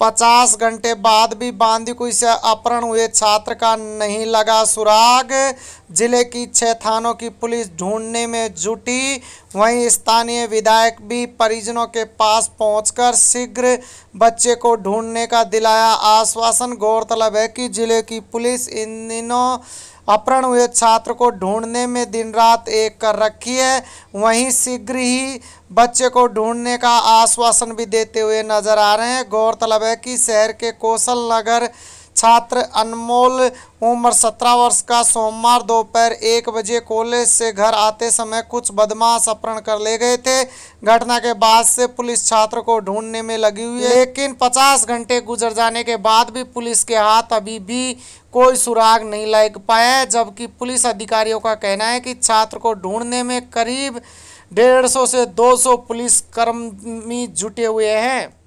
पचास घंटे बाद भी बांदीकुई से अपहरण हुए छात्र का नहीं लगा सुराग जिले की छह थानों की पुलिस ढूंढने में जुटी वहीं स्थानीय विधायक भी परिजनों के पास पहुंचकर शीघ्र बच्चे को ढूंढने का दिलाया आश्वासन गौरतलब है कि जिले की पुलिस इन दिनों अपहरण हुए छात्र को ढूंढने में दिन रात एक कर रखी है वहीं शीघ्र ही बच्चे को ढूंढने का आश्वासन भी देते हुए नजर आ रहे हैं गौरतलब है कि शहर के कौशल नगर छात्र अनमोल उम्र सत्रह वर्ष का सोमवार दोपहर एक बजे कॉलेज से घर आते समय कुछ बदमाश अपहरण कर ले गए थे घटना के बाद से पुलिस छात्र को ढूंढने में लगी हुई है लेकिन पचास घंटे गुजर जाने के बाद भी पुलिस के हाथ अभी भी कोई सुराग नहीं लग पाया है जबकि पुलिस अधिकारियों का कहना है कि छात्र को ढूंढने में करीब डेढ़ सौ से दो पुलिस कर्मी जुटे हुए हैं